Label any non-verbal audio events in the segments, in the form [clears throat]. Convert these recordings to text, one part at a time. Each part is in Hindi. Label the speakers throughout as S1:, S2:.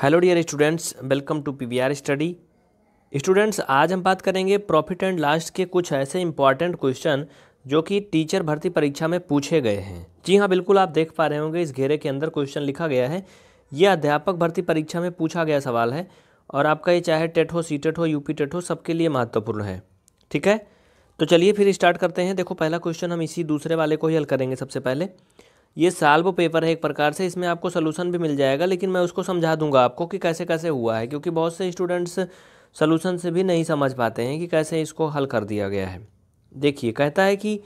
S1: hello dear students welcome to PVR study students आज हम बात करेंगे प्रॉफिट एंड लास्ट के कुछ ऐसे इंपॉर्टेंट क्वेश्चन जो कि टीचर भर्ती परीक्षा में पूछे गए हैं जी हाँ बिल्कुल आप देख पा रहे होंगे इस घेरे के अंदर क्वेश्चन लिखा गया है ये अध्यापक भर्ती परीक्षा में पूछा गया सवाल है और आपका ये चाहे टेट हो सी टेट हो यूपी टेट हो सबके लिए महत्वपूर्ण है ठीक है तो चलिए फिर स्टार्ट करते हैं देखो पहला क्वेश्चन हम इसी दूसरे वाले को ही हल करेंगे सबसे पहले ये साल्व पेपर है एक प्रकार से इसमें आपको सोल्यूशन भी मिल जाएगा लेकिन मैं उसको समझा दूंगा आपको कि कैसे कैसे हुआ है क्योंकि बहुत से स्टूडेंट्स सोल्यूशन से भी नहीं समझ पाते हैं कि कैसे इसको हल कर दिया गया है देखिए कहता है कि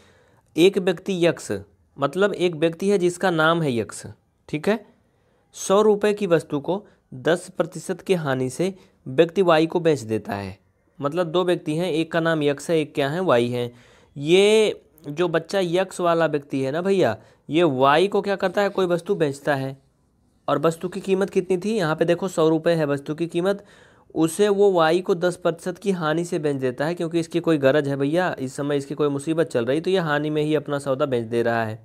S1: एक व्यक्ति यक्ष मतलब एक व्यक्ति है जिसका नाम है यक्ष ठीक है सौ रुपये की वस्तु को दस प्रतिशत की हानि से व्यक्ति वाई को बेच देता है मतलब दो व्यक्ति हैं एक का नाम यक्ष है एक क्या है वाई है ये जो बच्चा यक्स वाला व्यक्ति है ना भैया ये वाई को क्या करता है कोई वस्तु बेचता है और वस्तु की कीमत कितनी थी यहाँ पे देखो सौ रुपये है वस्तु की कीमत उसे वो वाई को दस प्रतिशत की हानि से बेच देता है क्योंकि इसकी कोई गरज है भैया इस समय इसकी कोई मुसीबत चल रही तो ये हानि में ही अपना सौदा बेच दे रहा है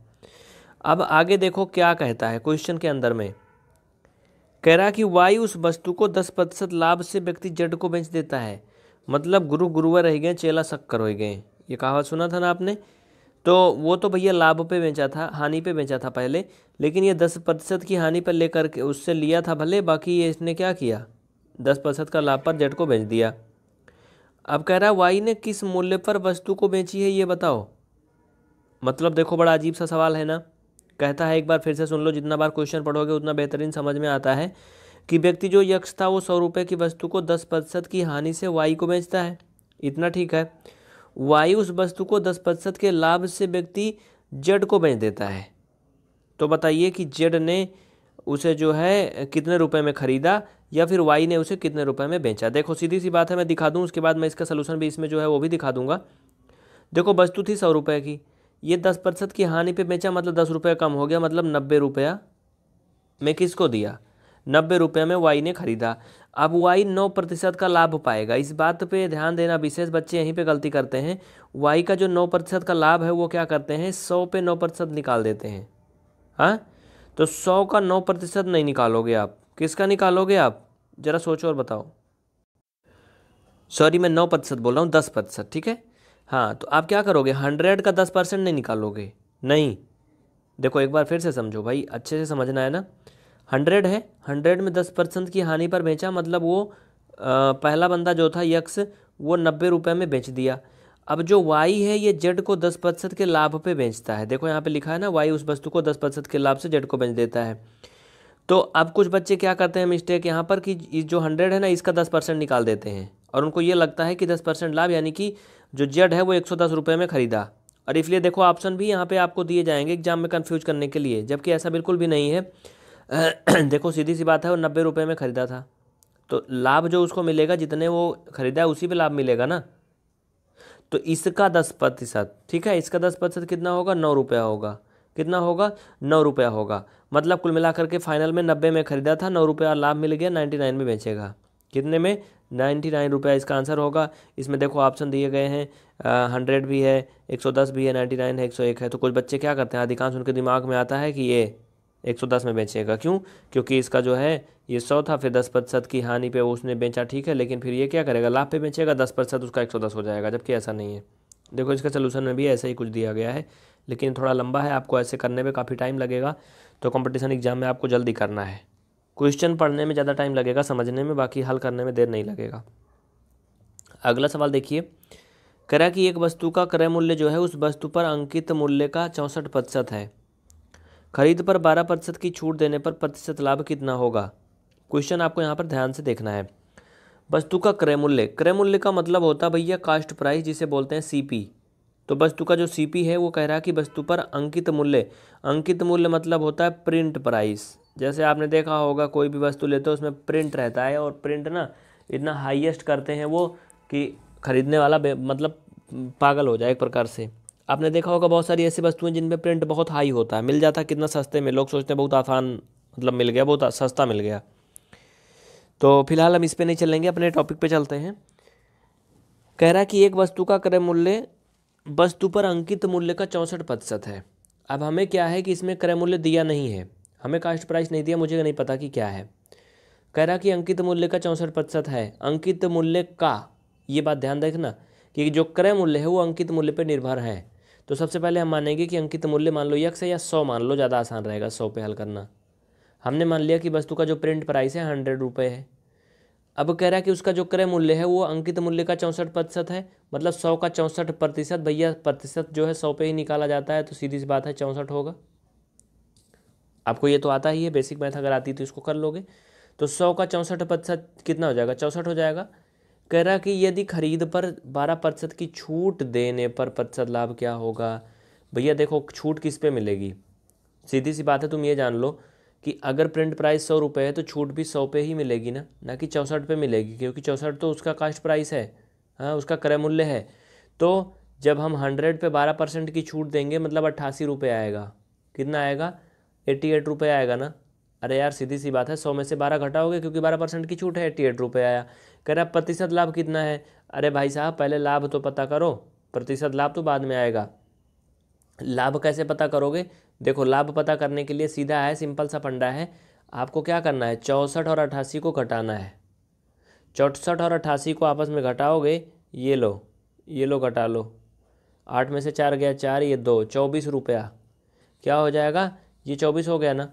S1: अब आगे देखो क्या कहता है क्वेश्चन के अंदर में कह रहा कि वाई उस वस्तु को दस प्रतिशत लाभ से व्यक्ति जड को बेच देता है मतलब गुरु गुरुवर रह गए चेला शक्कर हो गए ये कहावत सुना था ना आपने तो वो तो भैया लाभ पे बेचा था हानि पे बेचा था पहले लेकिन ये दस प्रतिशत की हानि पर लेकर के उससे लिया था भले बाकी ये इसने क्या किया दस प्रतिशत का लाभ पर जेट को बेच दिया अब कह रहा है वाई ने किस मूल्य पर वस्तु को बेची है ये बताओ मतलब देखो बड़ा अजीब सा सवाल है ना कहता है एक बार फिर से सुन लो जितना बार क्वेश्चन पढ़ोगे उतना बेहतरीन समझ में आता है कि व्यक्ति जो यक्ष था वो सौ रुपये की वस्तु को दस प्रतिशत की हानि से वाई को बेचता है इतना ठीक है वायु उस वस्तु को दस प्रतिशत के लाभ से व्यक्ति जेड को बेच देता है तो बताइए कि जेड ने उसे जो है कितने रुपए में ख़रीदा या फिर वाई ने उसे कितने रुपए में बेचा देखो सीधी सी बात है मैं दिखा दूँ उसके बाद मैं इसका सलूशन भी इसमें जो है वो भी दिखा दूंगा देखो वस्तु थी सौ रुपये की ये दस प्रतिशत की हानि पे बेचा मतलब दस रुपये कम हो गया मतलब नब्बे रुपया मैं किसको दिया नब्बे रुपये में वाई ने खरीदा अब वाई नौ प्रतिशत का लाभ पाएगा इस बात पे ध्यान देना विशेष बच्चे यहीं पे गलती करते हैं वाई का जो नौ प्रतिशत का लाभ है वो क्या करते हैं सौ पे नौ प्रतिशत निकाल देते हैं हाँ तो सौ का नौ प्रतिशत नहीं निकालोगे आप किसका निकालोगे आप ज़रा सोचो और बताओ सॉरी मैं नौ प्रतिशत बोल रहा हूँ दस प्रतिशत ठीक है हाँ तो आप क्या करोगे हंड्रेड का दस परसेंट नहीं निकालोगे नहीं देखो एक बार फिर से समझो भाई अच्छे से समझना है ना हंड्रेड है हंड्रेड में दस परसेंट की हानि पर बेचा मतलब वो आ, पहला बंदा जो था यक्स वो नब्बे रुपये में बेच दिया अब जो वाई है ये जेड को दस प्रतिशत के लाभ पे बेचता है देखो यहाँ पे लिखा है ना वाई उस वस्तु को दस प्रतिशत के लाभ से जेड को बेच देता है तो अब कुछ बच्चे क्या करते हैं मिस्टेक यहाँ पर कि जो हंड्रेड है ना इसका दस परसेंट निकाल देते हैं और उनको ये लगता है कि दस परसेंट लाभ यानी कि जो जेड है वो एक सौ दस रुपये में ख़रीदा और इसलिए देखो ऑप्शन भी यहाँ पर आपको दिए जाएंगे एग्जाम में कन्फ्यूज करने के लिए जबकि ऐसा बिल्कुल भी नहीं है [clears throat] देखो सीधी सी बात है वो नब्बे रुपये में ख़रीदा था तो लाभ जो उसको मिलेगा जितने वो ख़रीदा है उसी पे लाभ मिलेगा ना तो इसका दस प्रतिशत ठीक है इसका दस प्रतिशत कितना होगा नौ रुपया होगा कितना होगा नौ रुपया होगा मतलब कुल मिलाकर के फाइनल में नब्बे में ख़रीदा था नौ रुपया लाभ मिल गया नाइन्टी नाइन में बेचेगा कितने में नाइन्टी नाइन रुपया इसका आंसर होगा इसमें देखो ऑप्शन दिए गए हैं हंड्रेड भी है एक सौ दस भी है नाइन्टी नाइन है एक सौ एक है तो कुछ बच्चे क्या करते हैं अधिकांश उनके दिमाग में आता है कि ये 110 में बेचेगा क्यों क्योंकि इसका जो है ये सौ था फिर दस प्रतिशत की हानि पे उसने बेचा ठीक है लेकिन फिर ये क्या करेगा लाभ पे बेचेगा दस प्रतिशत उसका एक सौ दस हो जाएगा जबकि ऐसा नहीं है देखो इसका सोल्यूशन में भी ऐसा ही कुछ दिया गया है लेकिन थोड़ा लंबा है आपको ऐसे करने में काफ़ी टाइम लगेगा तो कॉम्पिटिशन एग्जाम में आपको जल्दी करना है क्वेश्चन पढ़ने में ज़्यादा टाइम लगेगा समझने में बाकी हल करने में देर नहीं लगेगा अगला सवाल देखिए करा कि एक वस्तु का क्रय मूल्य जो है उस वस्तु पर अंकित मूल्य का चौंसठ प्रतिशत है खरीद पर बारह प्रतिशत की छूट देने पर प्रतिशत लाभ कितना होगा क्वेश्चन आपको यहाँ पर ध्यान से देखना है वस्तु का क्रय मूल्य क्रय मूल्य का मतलब होता है भैया कास्ट प्राइस जिसे बोलते हैं सीपी तो वस्तु का जो सीपी है वो कह रहा है कि वस्तु पर अंकित मूल्य अंकित मूल्य मतलब होता है प्रिंट प्राइस जैसे आपने देखा होगा कोई भी वस्तु लेते हो उसमें प्रिंट रहता है और प्रिंट ना इतना हाइएस्ट करते हैं वो कि खरीदने वाला मतलब पागल हो जाए एक प्रकार से आपने देखा होगा बहुत सारी ऐसी वस्तुएं जिन पे प्रिंट बहुत हाई होता है मिल जाता कितना सस्ते में लोग सोचते हैं बहुत आसान मतलब मिल गया बहुत सस्ता मिल गया तो फिलहाल हम इस पर नहीं चलेंगे अपने टॉपिक पर चलते हैं कह रहा कि एक वस्तु का क्रय मूल्य वस्तु पर अंकित मूल्य का चौंसठ प्रतिशत है अब हमें क्या है कि इसमें क्रय मूल्य दिया नहीं है हमें कास्ट प्राइस नहीं दिया मुझे नहीं पता कि क्या है कह रहा कि अंकित मूल्य का चौंसठ प्रतिशत है अंकित मूल्य का ये बात ध्यान देखना कि जो क्रय मूल्य है वो अंकित मूल्य पर निर्भर है तो सबसे पहले हम मानेंगे कि अंकित मूल्य मान लो यक्स है या सौ मान लो ज़्यादा आसान रहेगा सौ पे हल करना हमने मान लिया कि वस्तु का जो प्रिंट प्राइस है हंड्रेड रुपये है अब कह रहा है कि उसका जो क्रय मूल्य है वो अंकित मूल्य का चौंसठ प्रतिशत है मतलब सौ का चौंसठ प्रतिशत भैया प्रतिशत जो है सौ पे ही निकाला जाता है तो सीधी सी बात है चौंसठ होगा आपको ये तो आता ही है बेसिक मैथ अगर आती तो इसको कर लोगे तो सौ का चौंसठ प्रतिशत कितना हो जाएगा चौंसठ हो जाएगा कह रहा कि यदि खरीद पर बारह प्रतिशत की छूट देने पर प्रतिशत लाभ क्या होगा भैया देखो छूट किस पे मिलेगी सीधी सी बात है तुम ये जान लो कि अगर प्रिंट प्राइस सौ रुपये है तो छूट भी सौ पे ही मिलेगी ना ना कि चौंसठ पे मिलेगी क्योंकि चौंसठ तो उसका कास्ट प्राइस है हाँ उसका क्रय मूल्य है तो जब हम हंड्रेड पे बारह परसेंट की छूट देंगे मतलब अट्ठासी रुपये आएगा कितना आएगा एट्टी एट रुपये आएगा ना अरे यार सीधी सी बात है सौ में से बारह घटाओगे क्योंकि बारह परसेंट की छूट है एट्टी एट रुपये आया कह रहा प्रतिशत लाभ कितना है अरे भाई साहब पहले लाभ तो पता करो प्रतिशत लाभ तो बाद में आएगा लाभ कैसे पता करोगे देखो लाभ पता करने के लिए सीधा है सिंपल सा फंडा है आपको क्या करना है चौंसठ और अट्ठासी को घटाना है चौंसठ और अट्ठासी को आपस में घटाओगे ये लो ये लो घटा लो आठ में से चार गया चार ये दो चौबीस रुपया क्या हो जाएगा ये चौबीस हो गया ना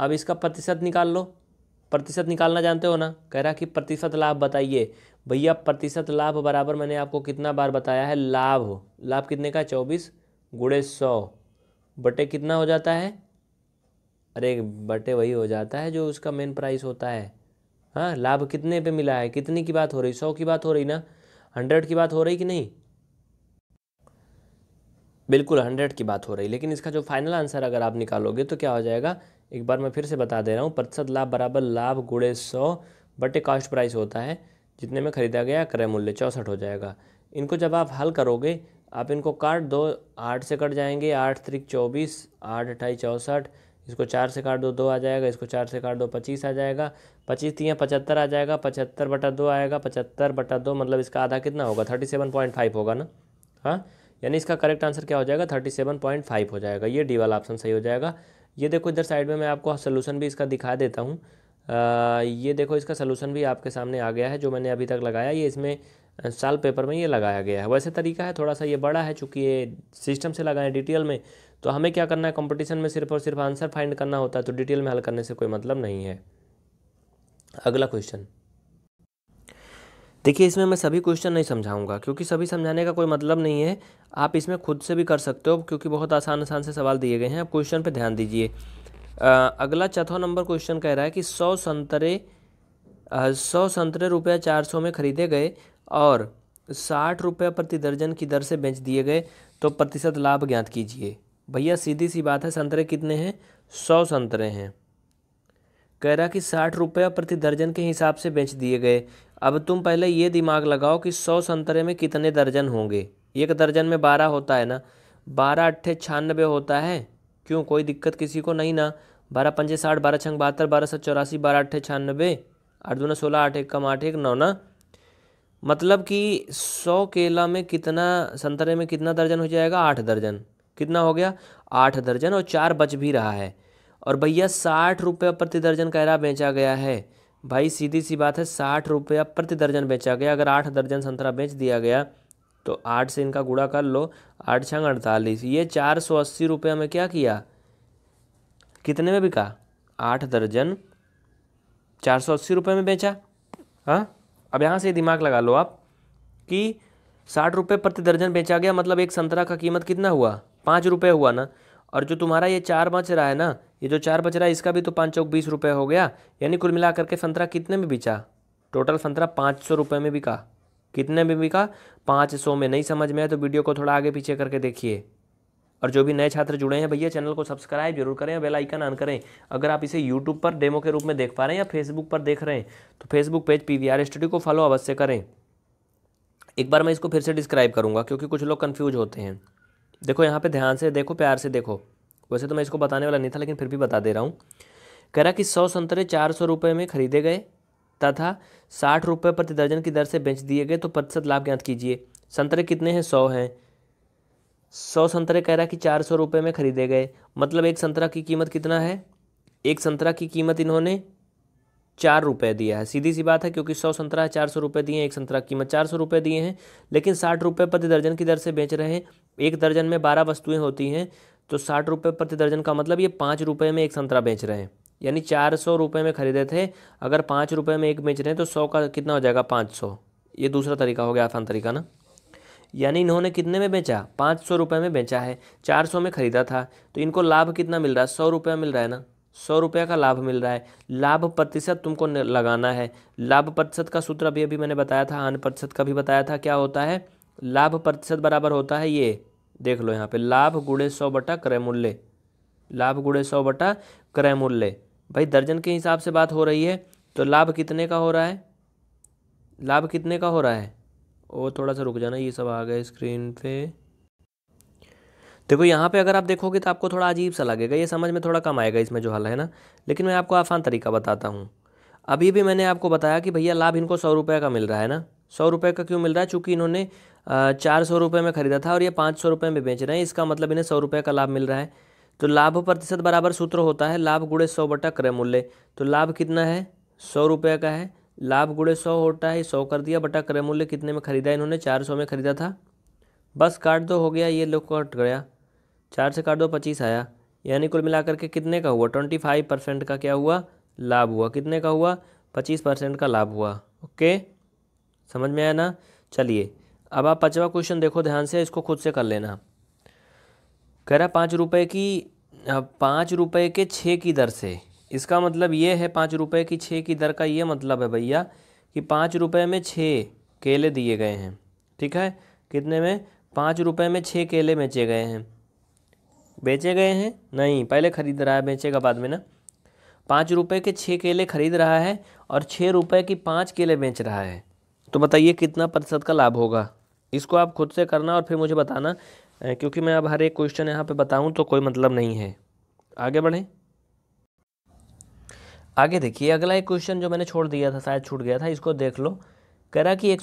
S1: अब इसका प्रतिशत निकाल लो प्रतिशत निकालना जानते हो ना कह रहा कि प्रतिशत लाभ बताइए भैया प्रतिशत लाभ बराबर मैंने आपको कितना बार बताया है लाभ लाभ कितने का चौबीस गुड़े सौ बटे कितना हो जाता है अरे बटे वही हो जाता है जो उसका मेन प्राइस होता है हाँ लाभ कितने पे मिला है कितने की बात हो रही सौ की बात हो रही ना हंड्रेड की बात हो रही कि नहीं बिल्कुल हंड्रेड की बात हो रही लेकिन इसका जो फाइनल आंसर अगर आप निकालोगे तो क्या हो जाएगा एक बार मैं फिर से बता दे रहा हूँ प्रतिशत लाभ बराबर लाभ गुड़े सौ बटे कास्ट प्राइस होता है जितने में ख़रीदा गया क्रय मूल्य चौंसठ हो जाएगा इनको जब आप हल करोगे आप इनको काट दो आठ से कट जाएंगे आठ त्रिक चौबीस आठ अठाई चौंसठ इसको चार से काट दो दो आ जाएगा इसको चार से काट दो पच्चीस आ जाएगा पच्चीस तीन पचहत्तर आ जाएगा पचहत्तर बटा दो आएगा पचहत्तर बटा दो मतलब इसका आधा कितना होगा थर्टी सेवन पॉइंट फाइव होगा ना हाँ यानी इसका करेक्ट आंसर क्या हो जाएगा थर्टी सेवन पॉइंट फाइव हो जाएगा ये डी वाला ऑप्शन सही हो जाएगा ये देखो इधर साइड में मैं आपको सोलूशन भी इसका दिखा देता हूँ ये देखो इसका सोलूसन भी आपके सामने आ गया है जो मैंने अभी तक लगाया ये इसमें साल पेपर में ये लगाया गया है वैसे तरीका है थोड़ा सा ये बड़ा है चूँकि ये सिस्टम से लगाएं डिटेल में तो हमें क्या करना है कंपटीशन में सिर्फ और सिर्फ आंसर फाइंड करना होता है तो डिटेल में हल करने से कोई मतलब नहीं है अगला क्वेश्चन देखिए इसमें मैं सभी क्वेश्चन नहीं समझाऊंगा क्योंकि सभी समझाने का कोई मतलब नहीं है आप इसमें खुद से भी कर सकते हो क्योंकि बहुत आसान आसान से सवाल दिए गए हैं आप क्वेश्चन पर ध्यान दीजिए अगला चौथा नंबर क्वेश्चन कह रहा है कि सौ संतरे सौ संतरे रुपया चार सौ में खरीदे गए और साठ रुपये प्रति दर्जन की दर से बेच दिए गए तो प्रतिशत लाभ ज्ञात कीजिए भैया सीधी सी बात है संतरे कितने हैं सौ संतरे हैं कह रहा कि साठ रुपये प्रति दर्जन के हिसाब से बेच दिए गए अब तुम पहले ये दिमाग लगाओ कि सौ संतरे में कितने दर्जन होंगे एक दर्जन में बारह होता है ना बारह अट्ठे छियानबे होता है क्यों कोई दिक्कत किसी को नहीं ना बारह पंजे साठ बारह छंग बहत्तर बारह सौ चौरासी बारह अट्ठे छियानबे आठ दूना सोलह आठ एक कम आठ एक नौ ना मतलब कि सौ केला में कितना संतरे में कितना दर्जन हो जाएगा आठ दर्जन कितना हो गया आठ दर्जन और चार बच भी रहा है और भैया साठ रुपये प्रति दर्जन कहरा बेचा गया है भाई सीधी सी बात है साठ रुपया प्रति दर्जन बेचा गया अगर आठ दर्जन संतरा बेच दिया गया तो आठ से इनका गुड़ा कर लो आठ छंग अड़तालीस ये चार सौ अस्सी रुपये में क्या किया कितने में बिका आठ दर्जन चार सौ अस्सी रुपये में बेचा हाँ अब यहाँ से दिमाग लगा लो आप कि साठ रुपये प्रति दर्जन बेचा गया मतलब एक संतरा का कीमत कितना हुआ पाँच रुपये हुआ ना और जो तुम्हारा ये चार बच रहा है ना ये जो चार बच रहा है इसका भी तो पाँच चौक बीस रुपये हो गया यानी कुल मिला करके संतरा कितने में बिका टोटल संतरा पाँच सौ रुपये में बिका कितने में बिका पाँच सौ में नहीं समझ में आए तो वीडियो को थोड़ा आगे पीछे करके देखिए और जो भी नए छात्र जुड़े हैं भैया चैनल को सब्सक्राइब जरूर करें बेल आइकन ऑन करें अगर आप इसे यूट्यूब पर डेमो के रूप में देख पा रहे हैं या फेसबुक पर देख रहे हैं तो Facebook page P V R study को फॉलो अवश्य करें एक बार मैं इसको फिर से डिस्क्राइब करूँगा क्योंकि कुछ लोग कन्फ्यूज होते हैं देखो यहाँ पे ध्यान से देखो प्यार से देखो वैसे तो मैं इसको बताने वाला नहीं था लेकिन फिर भी बता दे रहा हूँ कह रहा कि सौ संतरे चार सौ रुपये में खरीदे गए तथा साठ रुपये प्रति दर्जन की दर से बेच दिए गए तो प्रतिशत लाभ ज्ञात कीजिए संतरे कितने हैं सौ हैं सौ संतरे कह रहा कि चार सौ रुपये में खरीदे गए मतलब एक संतरा की कीमत कितना है एक संतरा की कीमत इन्होंने चार रुपये दिया है सीधी सी बात है क्योंकि सौ संतरा है चार सौ रुपये दिए हैं एक संतरा कीमत चार सौ रुपये दिए हैं लेकिन साठ रुपये प्रति दर्जन की दर से बेच रहे हैं एक दर्जन में बारह वस्तुएँ होती हैं तो साठ रुपये प्रति दर्जन का मतलब ये पाँच रुपये में एक संतरा बेच रहे हैं यानी चार सौ रुपये में खरीदे थे अगर पाँच रुपये में एक बेच रहे हैं तो सौ का कितना हो जाएगा पाँच सौ ये दूसरा तरीका हो गया आसान तरीका ना यानी इन्होंने कितने में बेचा पाँच सौ रुपये में बेचा है चार सौ में ख़रीदा था तो इनको लाभ कितना मिल रहा है सौ रुपये मिल रहा है ना सौ रुपये का लाभ मिल रहा है लाभ प्रतिशत तुमको लगाना है लाभ प्रतिशत का सूत्र अभी अभी मैंने बताया था हानि प्रतिशत का भी बताया था क्या होता है लाभ प्रतिशत बराबर होता है ये देख लो यहाँ पे लाभ गुड़े सौ बटा क्रय मूल्य लाभ गुड़े सौ बटा क्रय मूल्य भाई दर्जन के हिसाब से बात हो रही है तो लाभ कितने का हो रहा है लाभ कितने का हो रहा है ओ थोड़ा सा रुक जाना ये सब आ गए स्क्रीन पे देखो यहाँ पे अगर आप देखोगे तो आपको थोड़ा अजीब सा लगेगा ये समझ में थोड़ा कम आएगा इसमें जो हल है ना लेकिन मैं आपको आसान तरीका बताता हूँ अभी भी मैंने आपको बताया कि भैया लाभ इनको सौ रुपये का मिल रहा है ना सौ रुपये का क्यों मिल रहा है चूँकि इन्होंने चार सौ रुपये में ख़रीदा था और ये पाँच सौ रुपये में बेच रहे हैं इसका मतलब इन्हें सौ रुपये का लाभ मिल रहा है तो लाभ प्रतिशत बराबर सूत्र होता है लाभ गुड़े सौ बटा क्रय मूल्य तो लाभ कितना है सौ रुपये का है लाभ गुड़े सौ होता है सौ कर दिया बटा क्रय मूल्य कितने में खरीदा इन्होंने चार सौ में खरीदा था बस काट दो हो गया ये लोग कट गया चार से काट दो पच्चीस आया यानी कुल मिलाकर के कितने का हुआ ट्वेंटी फाइव परसेंट का क्या हुआ लाभ हुआ कितने का हुआ पच्चीस परसेंट का लाभ हुआ ओके समझ में आया ना चलिए अब आप पाँचवा क्वेश्चन देखो ध्यान से इसको खुद से कर लेना कह रहा पाँच रुपये की पाँच रुपये के छः की दर से इसका मतलब ये है पाँच रुपये की छः की दर का ये मतलब है भैया कि पाँच रुपये में छः केले दिए गए हैं ठीक है कितने में पाँच रुपये में छः केले बेचे गए हैं बेचे गए हैं नहीं पहले खरीद रहा है बेचेगा बाद में ना पाँच रुपये के छः केले खरीद रहा है और छः रुपये की पाँच केले बेच रहा है तो बताइए कितना प्रतिशत का लाभ होगा इसको आप खुद से करना और फिर मुझे बताना क्योंकि मैं अब हर एक क्वेश्चन यहाँ पे बताऊँ तो कोई मतलब नहीं है आगे बढ़ें आगे देखिए अगला एक क्वेश्चन जो मैंने छोड़ दिया था शायद छूट गया था इसको देख लो कह रहा कि एक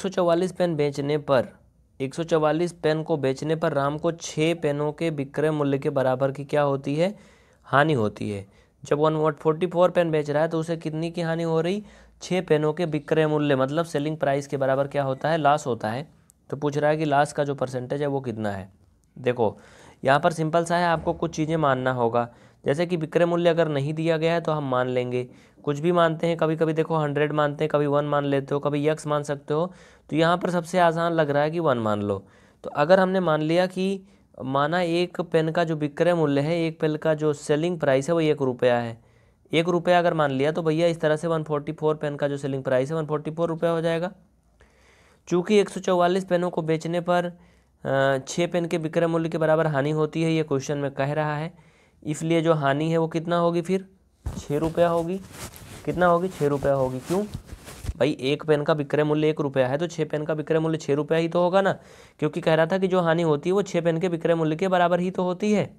S1: पेन बेचने पर 144 पेन को बेचने पर राम को छः पेनों के विक्रय मूल्य के बराबर की क्या होती है हानि होती है जब वन वोट फोर्टी फोर पेन बेच रहा है तो उसे कितनी की हानि हो रही छः पेनों के विक्रय मूल्य मतलब सेलिंग प्राइस के बराबर क्या होता है लॉस होता है तो पूछ रहा है कि लॉस का जो परसेंटेज है वो कितना है देखो यहाँ पर सिंपल सा है आपको कुछ चीज़ें मानना होगा जैसे कि विक्रय मूल्य अगर नहीं दिया गया है तो हम मान लेंगे कुछ भी मानते हैं कभी कभी देखो हंड्रेड मानते हैं कभी वन मान लेते हो कभी यक्स मान सकते हो तो यहाँ पर सबसे आसान लग रहा है कि वन मान लो तो अगर हमने मान लिया कि माना एक पेन का जो विक्रय मूल्य है एक पेन का जो सेलिंग प्राइस है वो एक रुपया है एक रुपया अगर मान लिया तो भैया इस तरह से वन फोर्टी फोर पेन का जो सेलिंग प्राइस है वन फोर्टी फोर रुपया हो जाएगा चूँकि एक सौ चौवालीस पेनों को बेचने पर छः पेन के विक्रय मूल्य के बराबर हानि होती है ये क्वेश्चन में कह रहा है इसलिए जो हानि है वो कितना होगी फिर छः रुपया होगी कितना होगी छः रुपया होगी क्यों भाई एक पेन का विक्रय मूल्य एक रुपया है तो छः पेन का विक्रय मूल्य छः रुपया ही तो होगा ना क्योंकि कह रहा था कि जो हानि होती है वो छः पेन के विक्रय मूल्य के बराबर ही तो होती है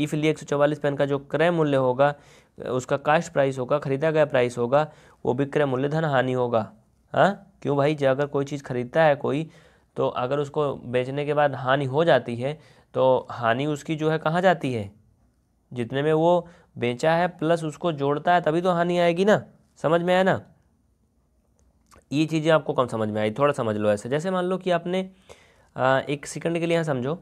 S1: इसलिए एक सौ चवालीस पेन का जो क्रय मूल्य होगा उसका कास्ट प्राइस होगा खरीदा गया प्राइस होगा वो विक्रय मूल्य धन हानि होगा हाँ क्यों भाई जब अगर कोई चीज़ खरीदता है कोई तो अगर उसको बेचने के बाद हानि हो जाती है तो हानि उसकी जो है कहाँ जाती है जितने में वो बेचा है प्लस उसको जोड़ता है तभी तो हानि आएगी ना समझ में आया ना ये चीज़ें आपको कम समझ में आई थोड़ा समझ लो ऐसे जैसे मान लो कि आपने आ, एक सेकंड के लिए यहाँ समझो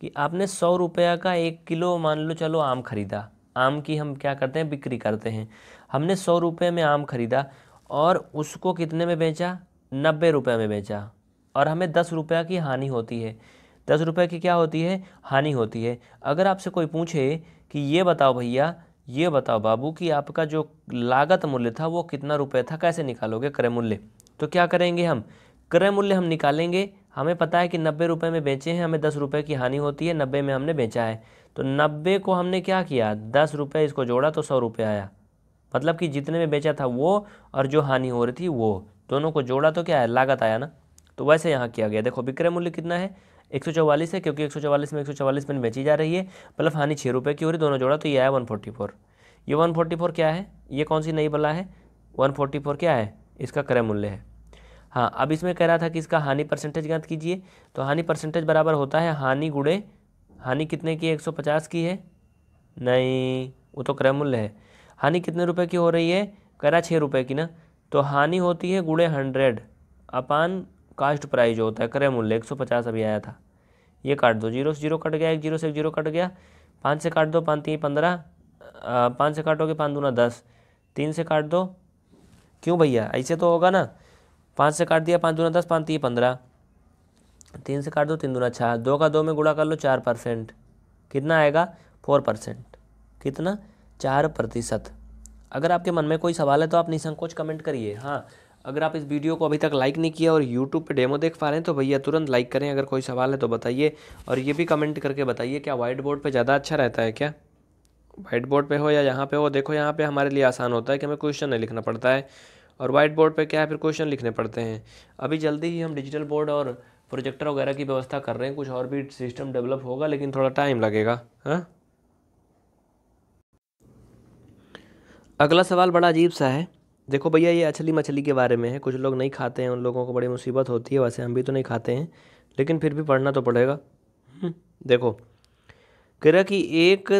S1: कि आपने सौ रुपया का एक किलो मान लो चलो आम खरीदा आम की हम क्या करते हैं बिक्री करते हैं हमने सौ रुपये में आम खरीदा और उसको कितने में बेचा नब्बे रुपये में बेचा और हमें दस रुपये की हानि होती है दस रुपये की क्या होती है हानि होती है अगर आपसे कोई पूछे कि ये बताओ भैया ये बताओ बाबू कि आपका जो लागत मूल्य था वो कितना रुपए था कैसे निकालोगे क्रय मूल्य तो क्या करेंगे हम क्रय मूल्य हम निकालेंगे हमें पता है कि नब्बे रुपये में बेचे हैं हमें दस रुपये की हानि होती है नब्बे में हमने बेचा है तो नब्बे को हमने क्या किया दस रुपये इसको जोड़ा तो सौ रुपये आया मतलब कि जितने में बेचा था वो और जो हानि हो रही थी वो दोनों को जोड़ा तो क्या है लागत आया ना तो वैसे यहाँ किया गया देखो विक्रय मूल्य कितना है एक है क्योंकि एक में एक सौ में बेची जा रही है मतलब हानि छः रुपये की हो रही दोनों जोड़ा तो ये आया वन ये वन क्या है ये कौन सी नई बला है वन क्या है इसका क्रय मूल्य है हाँ अब इसमें कह रहा था कि इसका हानि परसेंटेज ज्ञात कीजिए तो हानि परसेंटेज बराबर होता है हानि गुड़े हानि कितने की सौ 150 की है नहीं वो तो क्रय मूल्य है हानि कितने रुपए की हो रही है कह रहा छः रुपये की ना तो हानि होती है गुड़े हंड्रेड अपान कास्ट प्राइस जो होता है क्रय मूल्य एक सौ पचास अभी आया था ये काट दो जीरो से जीरो कट गया एक जीरो से एक जीरो कट गया पाँच से काट दो पाँच तीन पंद्रह पाँच से काटोगे पाँच दूना दस तीन से काट दो क्यों भैया ऐसे तो होगा ना पाँच से काट दिया पाँच दूना दस पाँच तीन पंद्रह तीन से काट दो तीन दूना छः दो का दो में गुड़ा कर लो चार परसेंट कितना आएगा फोर परसेंट कितना चार प्रतिशत अगर आपके मन में कोई सवाल है तो आप निसंकोच कमेंट करिए हाँ अगर आप इस वीडियो को अभी तक लाइक नहीं किया और यूट्यूब पे डेमो देख पा रहे हैं तो भैया तुरंत लाइक करें अगर कोई सवाल है तो बताइए और ये भी कमेंट करके बताइए क्या वाइट बोर्ड पर ज़्यादा अच्छा रहता है क्या वाइट बोर्ड पर हो या यहाँ पर हो देखो यहाँ पर हमारे लिए आसान होता है कि हमें क्वेश्चन नहीं लिखना पड़ता है और वाइट बोर्ड पर क्या है फिर क्वेश्चन लिखने पड़ते हैं अभी जल्दी ही हम डिजिटल बोर्ड और प्रोजेक्टर वगैरह की व्यवस्था कर रहे हैं कुछ और भी सिस्टम डेवलप होगा लेकिन थोड़ा टाइम लगेगा हाँ अगला सवाल बड़ा अजीब सा है देखो भैया ये अछली मछली के बारे में है कुछ लोग नहीं खाते हैं उन लोगों को बड़ी मुसीबत होती है वैसे हम भी तो नहीं खाते हैं लेकिन फिर भी पढ़ना तो पड़ेगा हम्म, देखो कह रहा कि एक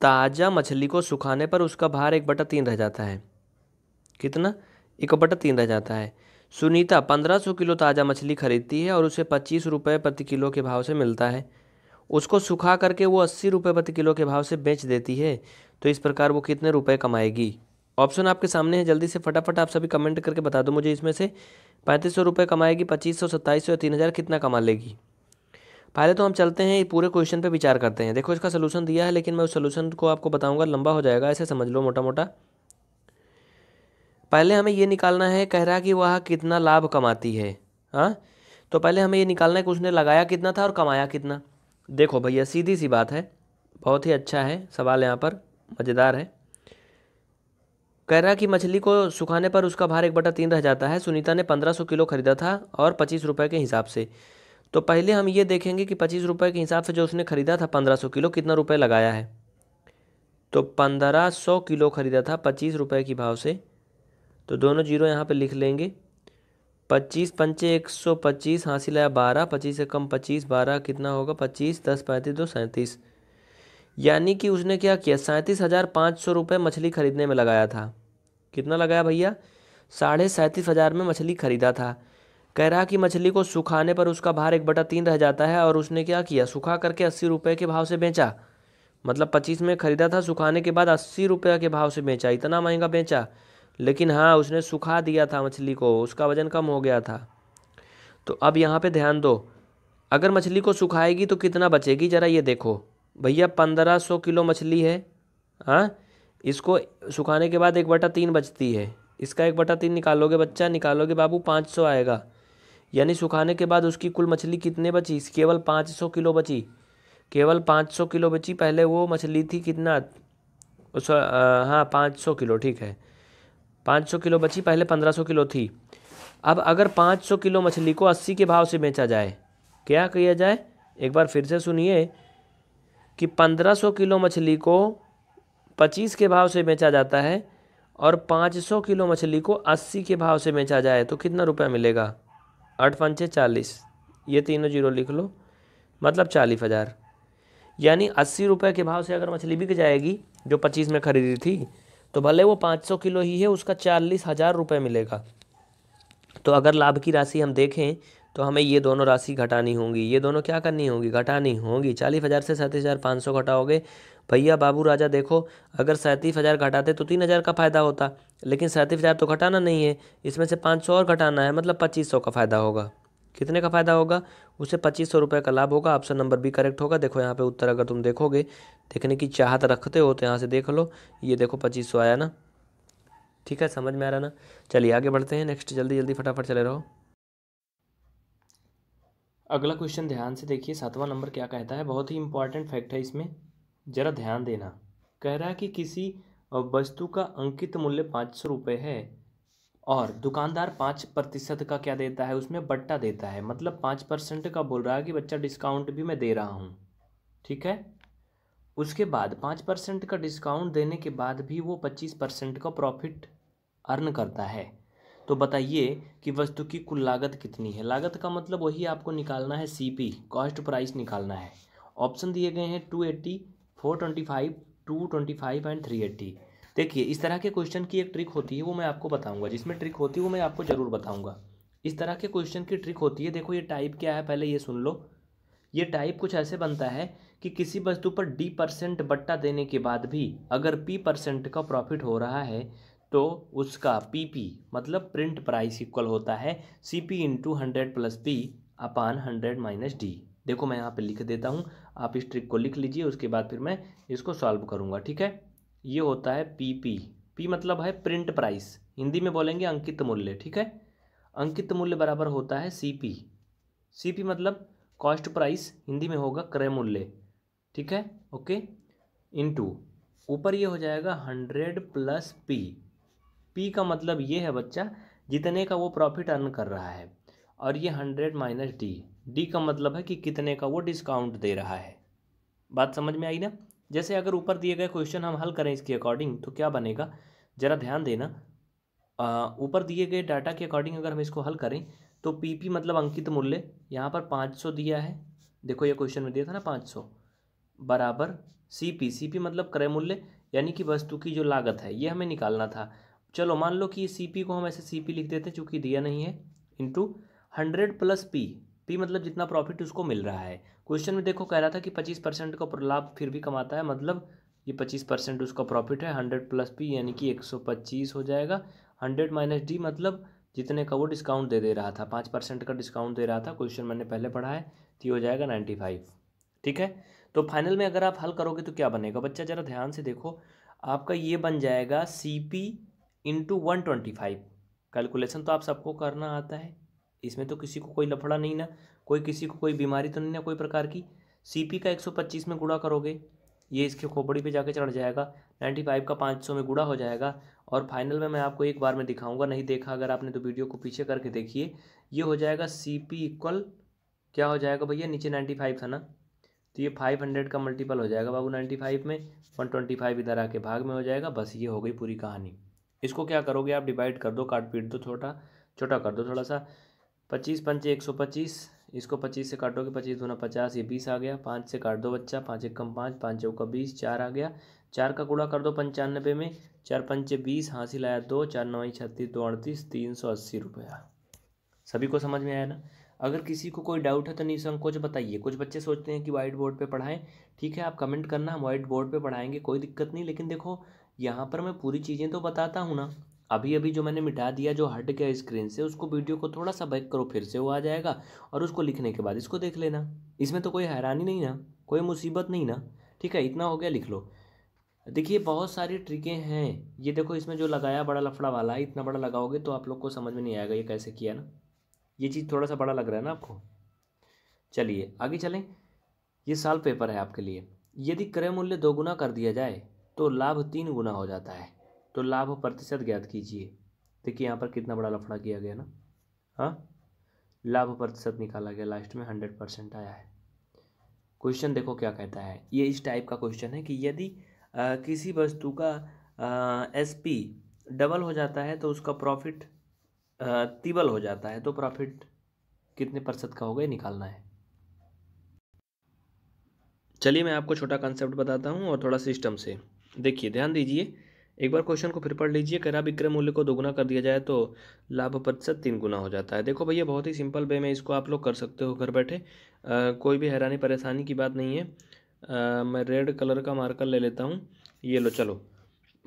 S1: ताज़ा मछली को सुखाने पर उसका भार एक बटा तीन रह जाता है कितना एक बटा तीन रह जाता है सुनीता पंद्रह सौ किलो ताज़ा मछली खरीदती है और उसे पच्चीस रुपये प्रति किलो के भाव से मिलता है उसको सुखा करके वो अस्सी रुपये प्रति किलो के भाव से बेच देती है तो इस प्रकार वो कितने रुपए कमाएगी ऑप्शन आपके सामने है जल्दी से फटाफट आप सभी कमेंट करके बता दो मुझे इसमें से पैंतीस सौ रुपये कमाएगी पच्चीस सौ सत्ताईस सौ या तीन हज़ार कितना कमा लेगी पहले तो हम चलते हैं पूरे क्वेश्चन पे विचार करते हैं देखो इसका सलूशन दिया है लेकिन मैं उस सोल्यूशन को आपको बताऊंगा लंबा हो जाएगा ऐसे समझ लो मोटा मोटा पहले हमें ये निकालना है कह रहा कि वह कितना लाभ कमाती है हाँ तो पहले हमें ये निकालना है कि उसने लगाया कितना था और कमाया कितना देखो भैया सीधी सी बात है बहुत ही अच्छा है सवाल यहाँ पर मज़ेदार है रहा की मछली को सुखाने पर उसका भार एक बटा तीन रह जाता है सुनीता ने पंद्रह सौ किलो खरीदा था और पच्चीस रुपये के हिसाब से तो पहले हम ये देखेंगे कि पच्चीस रुपये के हिसाब से जो उसने खरीदा था पंद्रह सौ किलो कितना रुपये लगाया है तो पंद्रह सौ किलो खरीदा था पच्चीस रुपये की भाव से तो दोनों जीरो यहाँ पर लिख लेंगे पच्चीस पंचे एक सौ पच्चीस हासिल आया बारह पच्चीस से कम पच्चीस बारह कितना होगा पच्चीस दस पैंतीस दो सैंतीस यानी कि उसने क्या किया सैंतीस हज़ार पाँच सौ रुपये मछली खरीदने में लगाया था कितना लगाया भैया साढ़े सैंतीस हज़ार में मछली खरीदा था कह रहा कि मछली को सुखाने पर उसका भार एक बटा तीन रह जाता है और उसने क्या किया सुखा करके अस्सी रुपये के भाव से बेचा मतलब पच्चीस में ख़रीदा था सुखाने के बाद अस्सी रुपये के भाव से बेचा इतना महंगा बेचा लेकिन हाँ उसने सुखा दिया था मछली को उसका वज़न कम हो गया था तो अब यहाँ पे ध्यान दो अगर मछली को सुखाएगी तो कितना बचेगी ज़रा ये देखो भैया पंद्रह सौ किलो मछली है हाँ इसको सुखाने के बाद एक बटा तीन बचती है इसका एक बटा तीन निकालोगे बच्चा निकालोगे बाबू पाँच सौ आएगा यानी सुखाने के बाद उसकी कुल मछली कितने बची केवल पाँच सौ किलो बची केवल पाँच सौ किलो बची पहले वो मछली थी कितना उस हाँ पाँच सौ किलो ठीक है पाँच सौ किलो बची पहले पंद्रह सौ किलो थी अब अगर पाँच सौ किलो मछली को अस्सी के भाव से बेचा जाए क्या किया जाए एक बार फिर से सुनिए कि 1500 किलो मछली को 25 के भाव से बेचा जाता है और 500 किलो मछली को 80 के भाव से बेचा जाए तो कितना रुपया मिलेगा आठ पंचे चालीस ये तीनों जीरो लिख लो मतलब चालीस हज़ार यानी अस्सी रुपये के भाव से अगर मछली बिक जाएगी जो पच्चीस में खरीदी थी तो भले वो पाँच सौ किलो ही है उसका चालीस हज़ार रुपये मिलेगा तो अगर लाभ की राशि हम देखें तो हमें ये दोनों राशि घटानी होंगी ये दोनों क्या करनी होगी घटानी होगी चालीस हज़ार से सैंतीस हज़ार पाँच सौ घटाओगे भैया बाबू राजा देखो अगर सैंतीस हज़ार घटाते तो तीन हज़ार का फ़ायदा होता लेकिन सैंतीस हज़ार तो घटाना नहीं है इसमें से पाँच सौ और घटाना है मतलब पच्चीस सौ का फ़ायदा होगा कितने का फ़ायदा होगा उसे पच्चीस सौ रुपये का लाभ होगा ऑप्शन नंबर बी करेक्ट होगा देखो यहाँ पे उत्तर अगर तुम देखोगे देखने की चाहत रखते हो तो यहाँ से देख लो ये देखो पच्चीस सौ आया ना ठीक है समझ में आ रहा ना चलिए आगे बढ़ते हैं नेक्स्ट जल्दी जल्दी फटाफट चले रहो अगला क्वेश्चन ध्यान से देखिए सातवां नंबर क्या कहता है बहुत ही इंपॉर्टेंट फैक्ट है इसमें ज़रा ध्यान देना कह रहा है कि किसी वस्तु का अंकित मूल्य पाँच सौ रुपये है और दुकानदार पाँच प्रतिशत का क्या देता है उसमें बट्टा देता है मतलब पाँच परसेंट का बोल रहा है कि बच्चा डिस्काउंट भी मैं दे रहा हूँ ठीक है उसके बाद पाँच परसेंट का डिस्काउंट देने के बाद भी वो पच्चीस परसेंट का प्रॉफिट अर्न करता है तो बताइए कि वस्तु की कुल लागत कितनी है लागत का मतलब वही आपको निकालना है पी कॉस्ट प्राइस निकालना है ऑप्शन दिए गए हैं two eighty four twenty five two twenty five and three eighty देखिए इस तरह के क्वेश्चन की एक ट्रिक होती है वो मैं आपको बताऊंगा जिसमें ट्रिक होती है वो मैं आपको ज़रूर बताऊंगा इस तरह के क्वेश्चन की ट्रिक होती है देखो ये टाइप क्या है पहले ये सुन लो ये टाइप कुछ ऐसे बनता है कि किसी वस्तु पर डी परसेंट बट्टा देने के बाद भी अगर पी परसेंट का प्रॉफिट हो रहा है तो उसका पीपी मतलब प्रिंट प्राइस इक्वल होता है C P into hundred plus P upon hundred minus D देखो मैं यहाँ पे लिख देता हूँ आप इस ट्रिक को लिख लीजिए उसके बाद फिर मैं इसको सॉल्व करूँगा ठीक है ये होता है पी पी पी मतलब है प्रिंट प्राइस हिंदी में बोलेंगे अंकित मूल्य ठीक है अंकित मूल्य बराबर होता है सी पी सी पी मतलब कॉस्ट प्राइस हिंदी में होगा क्रय मूल्य ठीक है ओके इनटू ऊपर ये हो जाएगा हंड्रेड प्लस पी पी का मतलब ये है बच्चा जितने का वो प्रॉफिट अर्न कर रहा है और ये हंड्रेड माइनस डी डी का मतलब है कि कितने का वो डिस्काउंट दे रहा है बात समझ में आई ना जैसे अगर ऊपर दिए गए क्वेश्चन हम हल करें इसके अकॉर्डिंग तो क्या बनेगा ज़रा ध्यान देना ऊपर दिए गए डाटा के अकॉर्डिंग अगर हम इसको हल करें तो पीपी मतलब अंकित मूल्य यहाँ पर पाँच सौ दिया है देखो ये क्वेश्चन में दिया था ना पाँच सौ बराबर सी पी सी पी मतलब क्रय मूल्य यानी कि वस्तु की जो लागत है ये हमें निकालना था चलो मान लो कि ये सी पी को हम ऐसे सी पी लिख देते हैं चूँकि दिया नहीं है into hundred plus P P मतलब जितना प्रॉफिट उसको मिल रहा है क्वेश्चन में देखो कह रहा था कि पच्चीस परसेंट का लाभ फिर भी कमाता है मतलब ये पच्चीस परसेंट उसका प्रॉफिट है हंड्रेड प्लस पी यानी कि एक सौ पच्चीस हो जाएगा हंड्रेड माइनस डी मतलब जितने का वो डिस्काउंट दे दे रहा था पाँच परसेंट का डिस्काउंट दे रहा था क्वेश्चन मैंने पहले पढ़ा है तो ये हो जाएगा नाइन्टी फाइव ठीक है तो फाइनल में अगर आप हल करोगे तो क्या बनेगा बच्चा ज़रा ध्यान से देखो आपका ये बन जाएगा C P into one twenty five calculation तो आप सबको करना आता है इसमें तो किसी को कोई लफड़ा नहीं ना कोई किसी को कोई बीमारी तो नहीं ना कोई प्रकार की सीपी का एक सौ पच्चीस में गुड़ा करोगे ये इसके खोपड़ी पे जाके चढ़ जाएगा नाइन्टी फाइव का पाँच सौ में गुड़ा हो जाएगा और फाइनल में मैं आपको एक बार में दिखाऊंगा नहीं देखा अगर आपने तो वीडियो को पीछे करके देखिए ये हो जाएगा सी पी इक्वल क्या हो जाएगा भैया नीचे नाइन्टी फाइव था ना तो ये फाइव हंड्रेड का मल्टीपल हो जाएगा बाबू नाइन्टी फाइव में वन ट्वेंटी फाइव इधर आके भाग में हो जाएगा बस ये हो गई पूरी कहानी इसको क्या करोगे आप डिवाइड कर दो काट पीट दो छोटा छोटा कर दो थोड़ा सा पच्चीस पंचे एक सौ पच्चीस इसको पच्चीस से काटोगे पच्चीस दोनों पचास ये बीस आ गया पाँच से काट दो बच्चा पाँच एक कम पाँच पाँच चौका बीस चार आ गया चार का कूड़ा कर दो पंचानबे में चार पंचे बीस हासिल आया दो चार नौ छत्तीस दो अड़तीस तीन सौ अस्सी रुपया सभी को समझ में आया ना अगर किसी को कोई डाउट है तो निसंकोच बताइए कुछ बच्चे सोचते हैं कि व्हाइट बोर्ड पे पढ़ाएं ठीक है आप कमेंट करना हम व्हाइट बोर्ड पे पढ़ाएंगे कोई दिक्कत नहीं लेकिन देखो यहाँ पर मैं पूरी चीज़ें तो बताता हूँ ना अभी अभी जो मैंने मिटा दिया जो हट गया स्क्रीन से उसको वीडियो को थोड़ा सा बैक करो फिर से वो आ जाएगा और उसको लिखने के बाद इसको देख लेना इसमें तो कोई हैरानी नहीं ना कोई मुसीबत नहीं ना ठीक है इतना हो गया लिख लो देखिए बहुत सारी ट्रिकें हैं ये देखो इसमें जो लगाया बड़ा लफड़ा वाला है इतना बड़ा लगाओगे तो आप लोग को समझ में नहीं आएगा ये कैसे किया ना ये चीज़ थोड़ा सा बड़ा लग रहा है ना आपको चलिए आगे चलें ये साल पेपर है आपके लिए यदि क्रय मूल्य दोगुना कर दिया जाए तो लाभ तीन गुना हो जाता है तो लाभ प्रतिशत ज्ञात कीजिए देखिए यहाँ पर कितना बड़ा लफड़ा किया गया ना हाँ लाभ प्रतिशत निकाला गया लास्ट में हंड्रेड परसेंट आया है क्वेश्चन देखो क्या कहता है ये इस टाइप का क्वेश्चन है कि यदि आ, किसी वस्तु का एस पी डबल हो जाता है तो उसका प्रॉफिट तिबल हो जाता है तो प्रॉफिट कितने प्रतिशत का होगा ये निकालना है चलिए मैं आपको छोटा कंसेप्ट बताता हूँ और थोड़ा सिस्टम से देखिए ध्यान दीजिए एक बार क्वेश्चन को फिर पढ़ लीजिए करा विक्रय मूल्य को दोगुना कर दिया जाए तो लाभ प्रतिशत तीन गुना हो जाता है देखो भैया बहुत ही सिंपल वे में इसको आप लोग कर सकते हो घर बैठे आ, कोई भी हैरानी परेशानी की बात नहीं है आ, मैं रेड कलर का मार्कर ले लेता हूँ ये लो चलो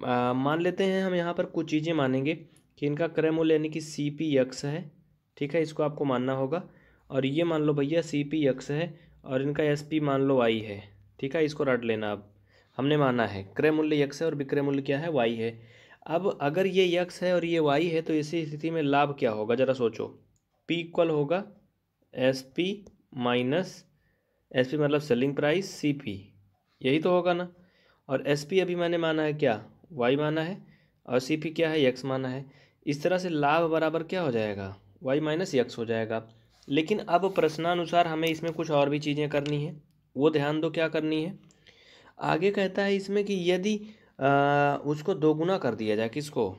S1: आ, मान लेते हैं हम यहाँ पर कुछ चीज़ें मानेंगे कि इनका क्रय मूल्य यानी कि सी पी यक्स है ठीक है इसको आपको मानना होगा और ये मान लो भैया सी पी यक्स है और इनका एस पी मान लो आई है ठीक है इसको रट लेना आप हमने माना है क्रय मूल्य यक्स है और विक्रय मूल्य क्या है वाई है अब अगर ये यक्स है और ये वाई है तो इसी स्थिति में लाभ क्या होगा ज़रा सोचो पी इक्वल होगा S P minus S P मतलब सेलिंग प्राइस सी पी यही तो होगा ना और एस पी अभी मैंने माना है क्या वाई माना है और सी पी क्या है यक्स माना है इस तरह से लाभ बराबर क्या हो जाएगा वाई माइनस यक्स हो जाएगा लेकिन अब प्रश्नानुसार हमें इसमें कुछ और भी चीज़ें करनी है वो ध्यान दो क्या करनी है आगे कहता है इसमें कि यदि उसको दोगुना कर दिया जाए किसको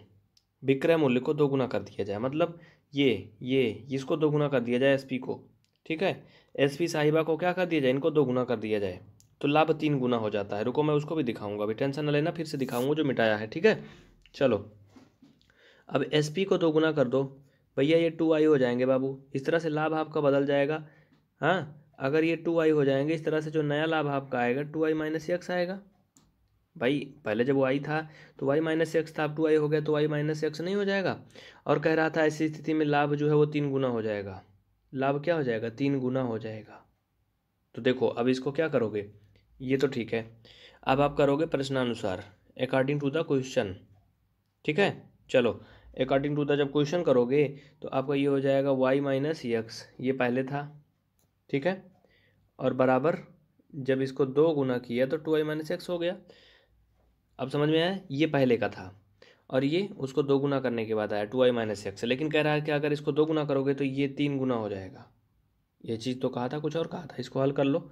S1: विक्रय मूल्य को दोगुना कर दिया जाए मतलब ये ये इसको दोगुना कर दिया जाए एसपी को ठीक है एसपी साहिबा को क्या कर दिया जाए इनको दोगुना कर दिया जाए तो लाभ तीन गुना हो जाता है रुको मैं उसको भी दिखाऊंगा अभी टेंशन न लेना फिर से दिखाऊंगा जो मिटाया है ठीक है चलो अब एसपी को दोगुना कर दो भैया ये टू आई हो जाएंगे बाबू इस तरह से लाभ आपका बदल जाएगा हाँ अगर ये टू आई हो जाएंगे इस तरह से जो नया लाभ आपका आएगा टू आई माइनस एक्स आएगा भाई पहले जब वाई था तो वाई माइनस एक्स था अब टू आई हो गया तो वाई माइनस एक्स नहीं हो जाएगा और कह रहा था ऐसी स्थिति में लाभ जो है वो तीन गुना हो जाएगा लाभ क्या हो जाएगा तीन गुना हो जाएगा तो देखो अब इसको क्या करोगे ये तो ठीक है अब आप करोगे प्रश्नानुसार अकॉर्डिंग टू द क्वेश्चन ठीक है चलो अकॉर्डिंग टू द जब क्वेश्चन करोगे तो आपका ये हो जाएगा वाई माइनस एक्स ये पहले था ठीक है और बराबर जब इसको दो गुना किया तो टू आई माइनस एक्स हो गया अब समझ में आया ये पहले का था और ये उसको दो गुना करने के बाद आया टू आई माइनस एक्स लेकिन कह रहा है कि अगर इसको दो गुना करोगे तो ये तीन गुना हो जाएगा ये चीज़ तो कहा था कुछ और कहा था इसको हल कर लो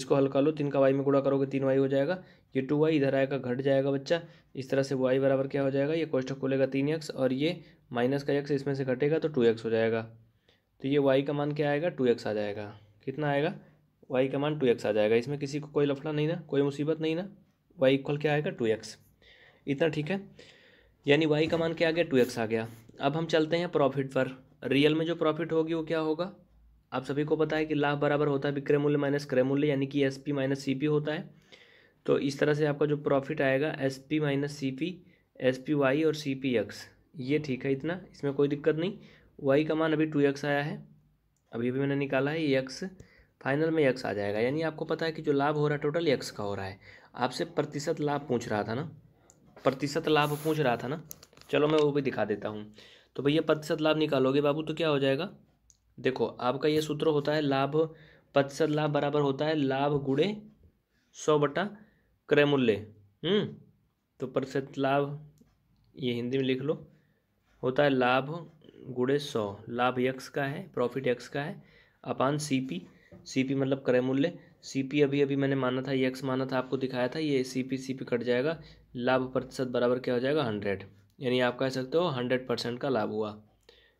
S1: इसको हल कर लो तीन का वाई में गुणा करोगे तीन वाई हो जाएगा ये टू वाई इधर आएगा घट जाएगा बच्चा इस तरह से वाई बराबर क्या हो जाएगा ये कोष्ठक खोलेगा तीन एक्स और ये माइनस का एक्स इसमें से घटेगा तो टू एक्स हो जाएगा तो ये वाई का मान क्या आएगा टू एक्स आ जाएगा कितना आएगा वाई का मान टू एक्स आ जाएगा इसमें किसी को कोई लफड़ा नहीं ना कोई मुसीबत नहीं ना वाई इक्वल क्या आएगा टू एक्स इतना ठीक है यानी वाई का मान क्या आ गया टू एक्स आ गया अब हम चलते हैं प्रॉफिट पर रियल में जो प्रॉफिट होगी वो क्या होगा आप सभी को पता है कि लाभ बराबर होता है विक्रय मूल्य माइनस क्रय मूल्य यानी कि S P minus C P होता है तो इस तरह से आपका जो प्रॉफिट आएगा S P minus C P S P Y और सी पी एक्स ये ठीक है इतना इसमें कोई दिक्कत नहीं वाई का मान अभी टू एक्स आया है अभी भी मैंने निकाला है यक्स फाइनल में यक्स आ जाएगा यानी आपको पता है कि जो लाभ हो रहा है टोटल यक्स का हो रहा है आपसे प्रतिशत लाभ पूछ रहा था ना प्रतिशत लाभ पूछ रहा था ना चलो मैं वो भी दिखा देता हूँ तो भैया प्रतिशत लाभ निकालोगे बाबू तो क्या हो जाएगा देखो आपका ये सूत्र होता है लाभ प्रतिशत लाभ बराबर होता है लाभ गुड़े सौ बटा क्रय मूल्य हम्म, तो प्रतिशत लाभ ये हिंदी में लिख लो होता है लाभ गुड़े सौ लाभ यक्स का है प्रॉफिट यक्स का है अपान सी पी सी पी मतलब क्रय मूल्य सी पी अभी अभी मैंने माना था यक्स माना था आपको दिखाया था ये C P C P cut जाएगा लाभ प्रतिशत बराबर क्या हो जाएगा हंड्रेड यानी आप कह सकते हो हंड्रेड परसेंट का लाभ हुआ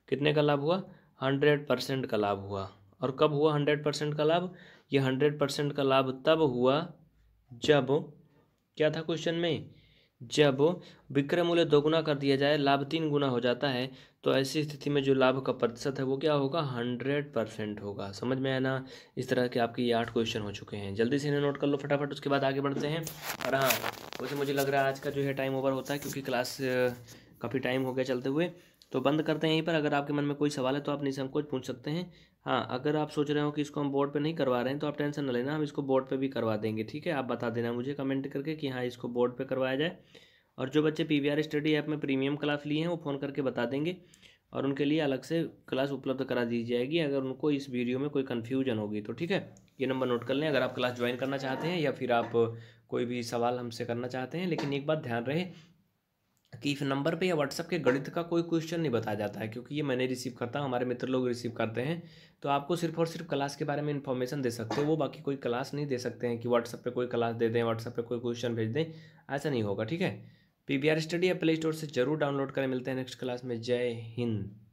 S1: कितने का लाभ हुआ हंड्रेड परसेंट का लाभ हुआ और कब हुआ हंड्रेड परसेंट का लाभ ये हंड्रेड परसेंट का लाभ तब हुआ जब क्या था क्वेश्चन में जब विक्रय मूल्य दोगुना कर दिया जाए लाभ तीन गुना हो जाता है तो ऐसी स्थिति में जो लाभ का प्रतिशत है वो क्या होगा हंड्रेड परसेंट होगा समझ में आया ना इस तरह के आपके ये आठ क्वेश्चन हो चुके हैं जल्दी से इन्हें नोट कर लो फटाफट उसके बाद आगे बढ़ते हैं और हाँ वैसे मुझे लग रहा है आज का जो है टाइम ओवर होता है क्योंकि क्लास काफ़ी टाइम हो गया चलते हुए तो बंद करते हैं यहीं पर अगर आपके मन में कोई सवाल है तो आप निसंकोच पूछ सकते हैं हाँ अगर आप सोच रहे हो कि इसको हम बोर्ड पे नहीं करवा रहे हैं तो आप टेंशन न लेना हम इसको बोर्ड पे भी करवा देंगे ठीक है आप बता देना मुझे कमेंट करके कि हाँ इसको बोर्ड पे करवाया जाए और जो बच्चे पी स्टडी ऐप में प्रीमियम क्लास लिए हैं वो फ़ोन करके बता देंगे और उनके लिए अलग से क्लास उपलब्ध करा दी जाएगी अगर उनको इस वीडियो में कोई कन्फ्यूजन होगी तो ठीक है ये नंबर नोट कर लें अगर आप क्लास ज्वाइन करना चाहते हैं या फिर आप कोई भी सवाल हमसे करना चाहते हैं लेकिन एक बात ध्यान रहे कि इस नंबर पे या व्हाट्सअप के गणित का कोई क्वेश्चन नहीं बताया जाता है क्योंकि ये मैंने रिसीव करता हूँ हमारे मित्र लोग रिसीव करते हैं तो आपको सिर्फ और सिर्फ क्लास के बारे में इन्फॉर्मेशन दे सकते हो वो बाकी कोई क्लास नहीं दे सकते हैं कि व्हाट्सअप पे कोई क्लास दे दें व्हाट्सअप पे कोई क्वेश्चन भेज दें ऐसा नहीं होगा ठीक है पी स्टडी या प्ले स्टोर से जरूर डाउनलोड करें मिलते हैं नेक्स्ट क्लास में जय हिंद